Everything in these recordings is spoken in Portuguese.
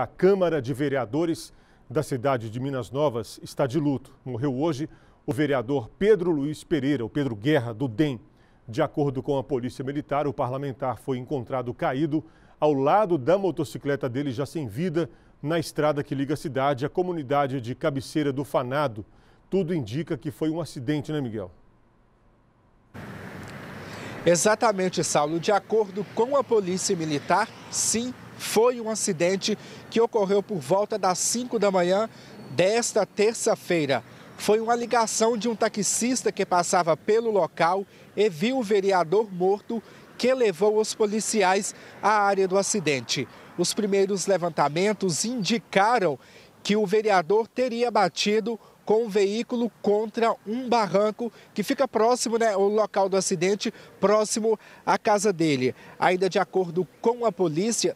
A Câmara de Vereadores da cidade de Minas Novas está de luto. Morreu hoje o vereador Pedro Luiz Pereira, o Pedro Guerra, do DEM. De acordo com a Polícia Militar, o parlamentar foi encontrado caído ao lado da motocicleta dele, já sem vida, na estrada que liga a cidade à comunidade de Cabeceira do Fanado. Tudo indica que foi um acidente, né, Miguel? Exatamente, Saulo. De acordo com a Polícia Militar, sim, foi um acidente que ocorreu por volta das 5 da manhã desta terça-feira. Foi uma ligação de um taxista que passava pelo local e viu o vereador morto que levou os policiais à área do acidente. Os primeiros levantamentos indicaram que o vereador teria batido com o veículo contra um barranco que fica próximo, né, o local do acidente, próximo à casa dele. Ainda de acordo com a polícia,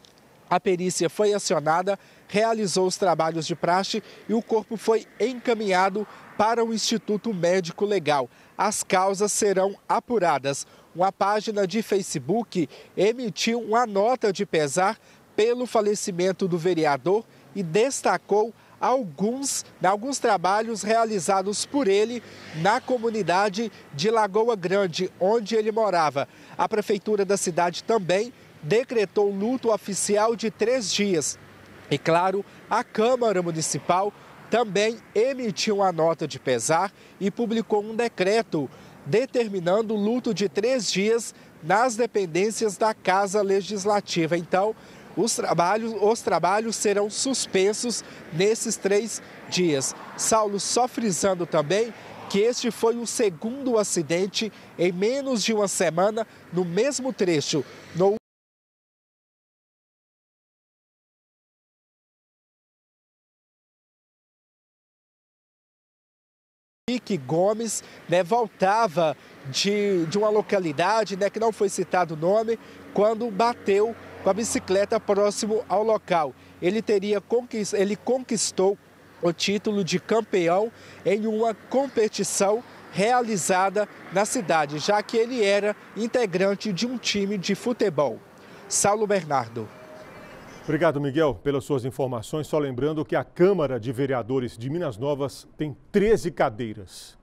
a perícia foi acionada, realizou os trabalhos de praxe e o corpo foi encaminhado para o Instituto Médico Legal. As causas serão apuradas. Uma página de Facebook emitiu uma nota de pesar pelo falecimento do vereador e destacou alguns, alguns trabalhos realizados por ele na comunidade de Lagoa Grande, onde ele morava. A prefeitura da cidade também decretou luto oficial de três dias. E claro, a Câmara Municipal também emitiu uma nota de pesar e publicou um decreto determinando luto de três dias nas dependências da Casa Legislativa. Então, os trabalhos, os trabalhos serão suspensos nesses três dias. Saulo, só frisando também que este foi o segundo acidente em menos de uma semana no mesmo trecho. No Henrique Gomes né, voltava de, de uma localidade né, que não foi citado o nome, quando bateu com a bicicleta próximo ao local. Ele, teria conquist, ele conquistou o título de campeão em uma competição realizada na cidade, já que ele era integrante de um time de futebol. Saulo Bernardo. Obrigado, Miguel, pelas suas informações. Só lembrando que a Câmara de Vereadores de Minas Novas tem 13 cadeiras.